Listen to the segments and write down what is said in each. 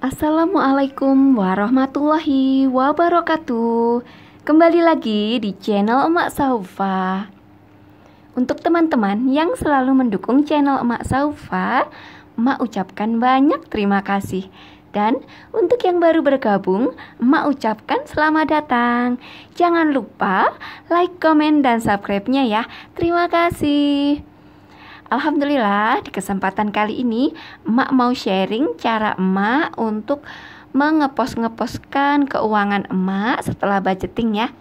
Assalamualaikum warahmatullahi wabarakatuh Kembali lagi di channel Emak Saufa Untuk teman-teman yang selalu mendukung channel Emak Saufa Emak ucapkan banyak terima kasih dan untuk yang baru bergabung, emak ucapkan selamat datang. Jangan lupa like, komen, dan subscribe-nya ya. Terima kasih. Alhamdulillah di kesempatan kali ini emak mau sharing cara emak untuk mengepos-ngeposkan keuangan emak setelah budgeting ya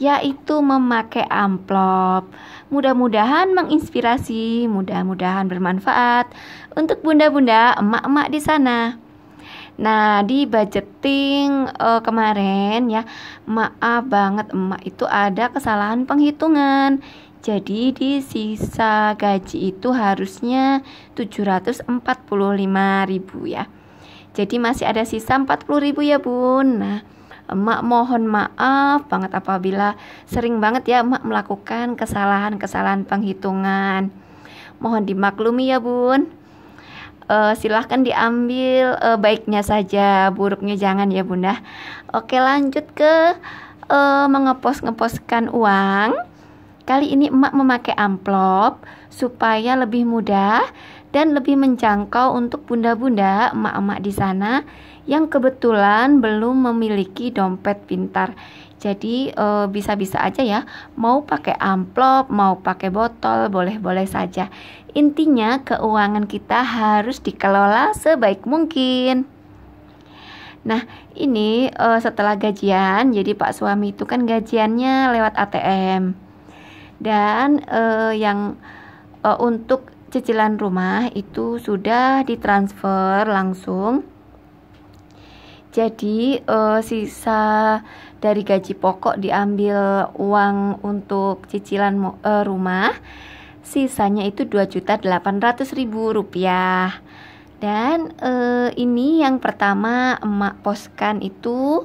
yaitu memakai amplop. Mudah-mudahan menginspirasi, mudah-mudahan bermanfaat untuk bunda-bunda, emak-emak di sana. Nah, di budgeting uh, kemarin ya, maaf banget emak itu ada kesalahan penghitungan jadi di sisa gaji itu harusnya 745.000 ya. Jadi masih ada sisa 40.000 ya, Bun. Nah, Emak mohon maaf banget apabila sering banget ya emak melakukan kesalahan-kesalahan penghitungan. Mohon dimaklumi ya, Bun. Uh, silahkan diambil uh, baiknya saja, buruknya jangan ya, Bunda. Oke, lanjut ke uh, mengepos-ngeposkan uang. Kali ini emak memakai amplop supaya lebih mudah dan lebih menjangkau untuk bunda-bunda emak-emak di sana yang kebetulan belum memiliki dompet pintar. Jadi eh, bisa-bisa e, aja ya, mau pakai amplop, mau pakai botol, boleh-boleh saja. Intinya keuangan kita harus dikelola sebaik mungkin. Nah, ini uh, setelah gajian, jadi Pak suami itu kan gajiannya lewat ATM dan uh, yang uh, untuk cicilan rumah itu sudah ditransfer langsung jadi uh, sisa dari gaji pokok diambil uang untuk cicilan uh, rumah sisanya itu Rp2.800.000 dan uh, ini yang pertama emak poskan itu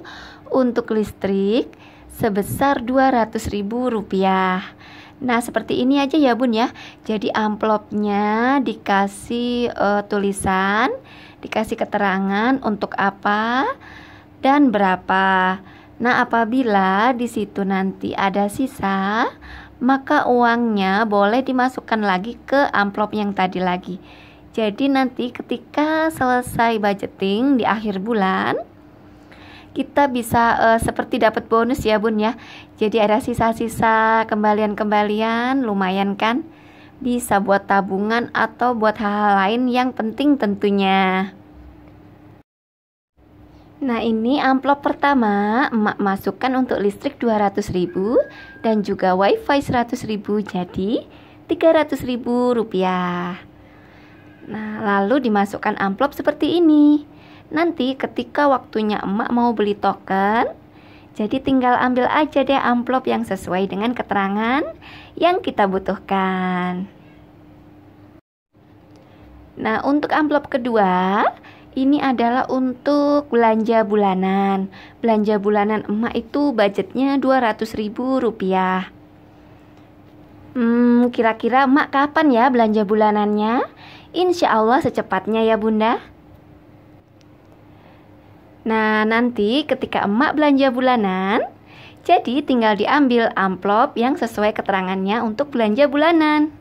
untuk listrik sebesar Rp200.000 Nah, seperti ini aja ya, Bun ya. Jadi amplopnya dikasih uh, tulisan, dikasih keterangan untuk apa dan berapa. Nah, apabila di situ nanti ada sisa, maka uangnya boleh dimasukkan lagi ke amplop yang tadi lagi. Jadi nanti ketika selesai budgeting di akhir bulan, kita bisa uh, seperti dapat bonus ya bun ya jadi ada sisa-sisa kembalian-kembalian lumayan kan bisa buat tabungan atau buat hal-hal lain yang penting tentunya Nah ini amplop pertama emak masukkan untuk listrik 200.000 dan juga wifi 100.000 jadi 300.000 rupiah Nah lalu dimasukkan amplop seperti ini Nanti ketika waktunya emak mau beli token, jadi tinggal ambil aja deh amplop yang sesuai dengan keterangan yang kita butuhkan. Nah, untuk amplop kedua, ini adalah untuk belanja bulanan. Belanja bulanan emak itu budgetnya Rp200.000. Hmm, kira-kira emak kapan ya belanja bulanannya? Insya Allah secepatnya ya bunda. Nah, nanti ketika emak belanja bulanan, jadi tinggal diambil amplop yang sesuai keterangannya untuk belanja bulanan.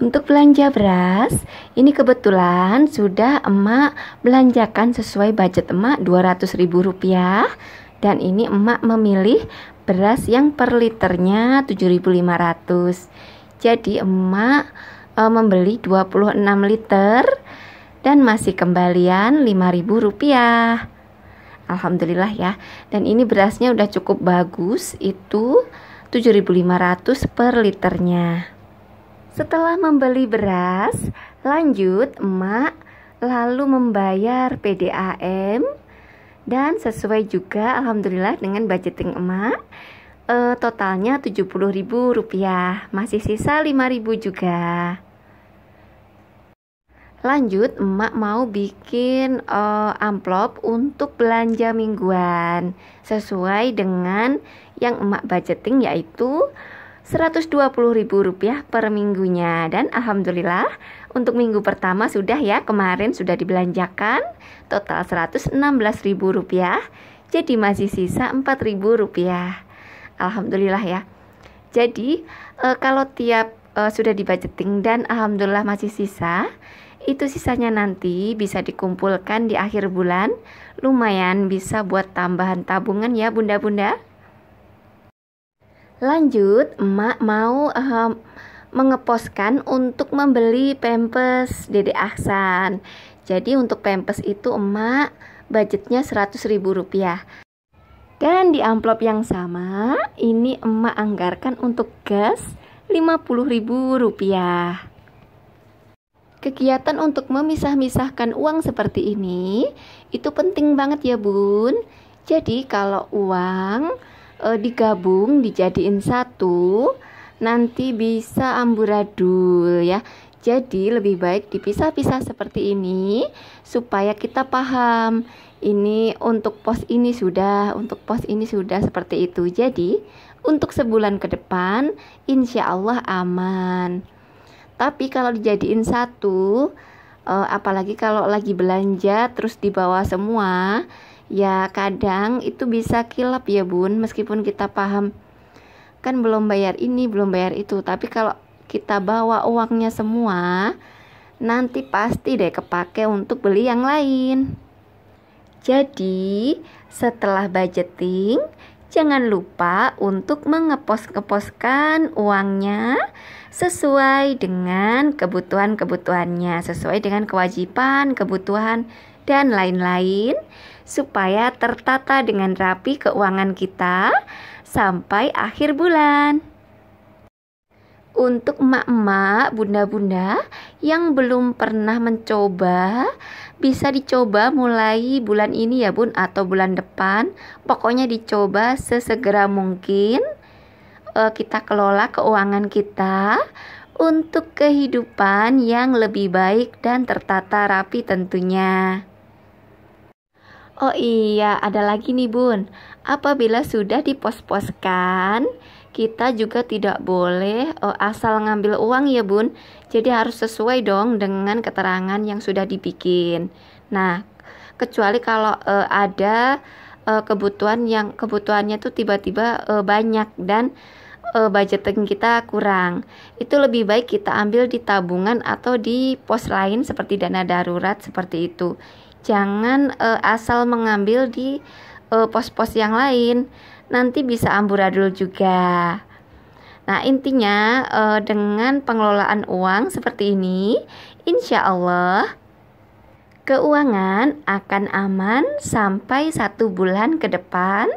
Untuk belanja beras, ini kebetulan sudah emak belanjakan sesuai budget emak rp rupiah dan ini emak memilih beras yang per liternya 7.500. Jadi emak e, membeli 26 liter dan masih kembalian rp rupiah. Alhamdulillah ya. Dan ini berasnya udah cukup bagus itu 7.500 per liternya. Setelah membeli beras, lanjut emak lalu membayar PDAM dan sesuai juga alhamdulillah dengan budgeting emak e, totalnya 70.000 rupiah masih sisa 5000 juga Lanjut, emak mau bikin uh, amplop untuk belanja mingguan sesuai dengan yang emak budgeting yaitu Rp120.000 per minggunya dan alhamdulillah untuk minggu pertama sudah ya kemarin sudah dibelanjakan total Rp116.000 jadi masih sisa Rp4.000 alhamdulillah ya jadi e, kalau tiap e, sudah dibudgeting dan alhamdulillah masih sisa itu sisanya nanti bisa dikumpulkan di akhir bulan. Lumayan bisa buat tambahan tabungan ya bunda-bunda. Lanjut, emak mau uh, mengeposkan untuk membeli pempes Dede Ahsan. Jadi untuk pempes itu emak budgetnya 100 ribu rupiah. Dan di amplop yang sama, ini emak anggarkan untuk gas 50 ribu rupiah. Kegiatan untuk memisah-misahkan uang seperti ini itu penting banget ya, Bun. Jadi kalau uang e, digabung dijadiin satu, nanti bisa amburadul ya. Jadi lebih baik dipisah-pisah seperti ini supaya kita paham ini untuk pos ini sudah, untuk pos ini sudah seperti itu. Jadi untuk sebulan ke depan insya Allah aman. Tapi kalau dijadiin satu, uh, apalagi kalau lagi belanja terus dibawa semua, ya kadang itu bisa kilap ya bun. Meskipun kita paham kan belum bayar ini, belum bayar itu, tapi kalau kita bawa uangnya semua, nanti pasti deh kepake untuk beli yang lain. Jadi, setelah budgeting, jangan lupa untuk mengepos-keposkan uangnya sesuai dengan kebutuhan-kebutuhannya, sesuai dengan kewajiban, kebutuhan, dan lain-lain, supaya tertata dengan rapi keuangan kita sampai akhir bulan. Untuk emak-emak, bunda-bunda yang belum pernah mencoba, bisa dicoba mulai bulan ini ya, Bun, atau bulan depan. Pokoknya dicoba sesegera mungkin uh, kita kelola keuangan kita untuk kehidupan yang lebih baik dan tertata rapi tentunya. Oh iya, ada lagi nih Bun. Apabila sudah dipos-poskan, kita juga tidak boleh oh, asal ngambil uang ya Bun. Jadi harus sesuai dong dengan keterangan yang sudah dibikin. Nah, kecuali kalau uh, ada uh, kebutuhan yang kebutuhannya tuh tiba-tiba uh, banyak dan uh, budgeting kita kurang. Itu lebih baik kita ambil di tabungan atau di pos lain seperti dana darurat seperti itu. Jangan uh, asal mengambil di pos pos-pos yang lain. Nanti bisa amburadul juga. Nah, intinya dengan pengelolaan uang seperti ini, insya Allah Keuangan akan aman sampai satu bulan ke depan,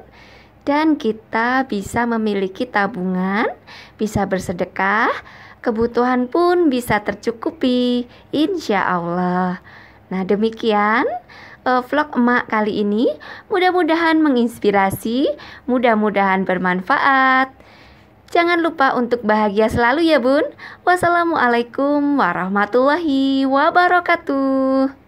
dan kita bisa memiliki tabungan, bisa bersedekah, kebutuhan pun bisa tercukupi. Insya Allah. Nah, demikian eh, vlog emak kali ini. Mudah-mudahan menginspirasi, mudah-mudahan bermanfaat. Jangan lupa untuk bahagia selalu ya bun. Wassalamualaikum warahmatullahi wabarakatuh.